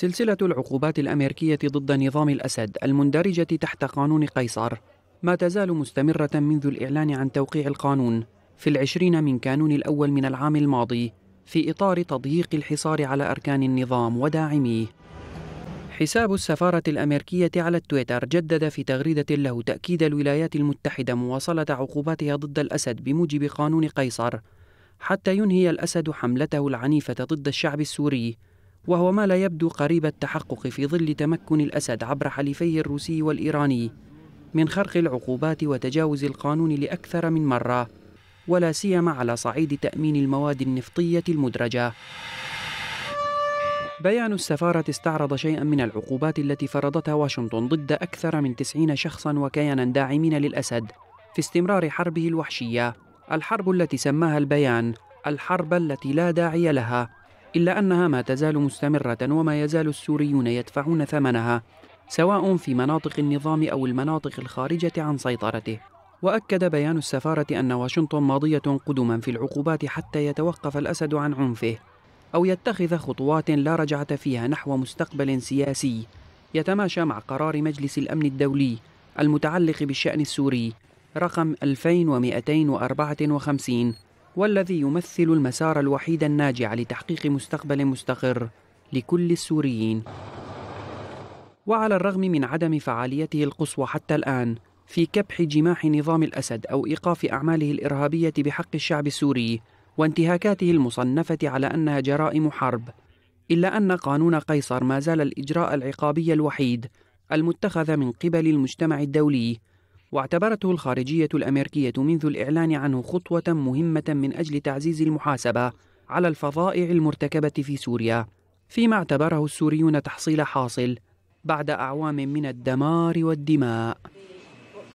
سلسلة العقوبات الأمريكية ضد نظام الأسد المندرجة تحت قانون قيصر ما تزال مستمرة منذ الإعلان عن توقيع القانون في العشرين من كانون الأول من العام الماضي في إطار تضييق الحصار على أركان النظام وداعميه حساب السفارة الأمريكية على التويتر جدد في تغريدة له تأكيد الولايات المتحدة مواصلة عقوباتها ضد الأسد بموجب قانون قيصر حتى ينهي الأسد حملته العنيفة ضد الشعب السوري وهو ما لا يبدو قريب التحقق في ظل تمكن الأسد عبر حليفيه الروسي والإيراني من خرق العقوبات وتجاوز القانون لأكثر من مرة ولا سيما على صعيد تأمين المواد النفطية المدرجة بيان السفارة استعرض شيئا من العقوبات التي فرضتها واشنطن ضد أكثر من 90 شخصا وكيانا داعمين للأسد في استمرار حربه الوحشية الحرب التي سماها البيان الحرب التي لا داعي لها إلا أنها ما تزال مستمرة وما يزال السوريون يدفعون ثمنها سواء في مناطق النظام أو المناطق الخارجة عن سيطرته وأكد بيان السفارة أن واشنطن ماضية قدما في العقوبات حتى يتوقف الأسد عن عنفه أو يتخذ خطوات لا رجعة فيها نحو مستقبل سياسي يتماشى مع قرار مجلس الأمن الدولي المتعلق بالشأن السوري رقم 2254 والذي يمثل المسار الوحيد الناجع لتحقيق مستقبل مستقر لكل السوريين وعلى الرغم من عدم فعاليته القصوى حتى الآن في كبح جماح نظام الأسد أو إيقاف أعماله الإرهابية بحق الشعب السوري وانتهاكاته المصنفة على أنها جرائم حرب إلا أن قانون قيصر ما زال الإجراء العقابي الوحيد المتخذ من قبل المجتمع الدولي واعتبرته الخارجية الأمريكية منذ الإعلان عنه خطوة مهمة من أجل تعزيز المحاسبة على الفظائع المرتكبة في سوريا فيما اعتبره السوريون تحصيل حاصل بعد أعوام من الدمار والدماء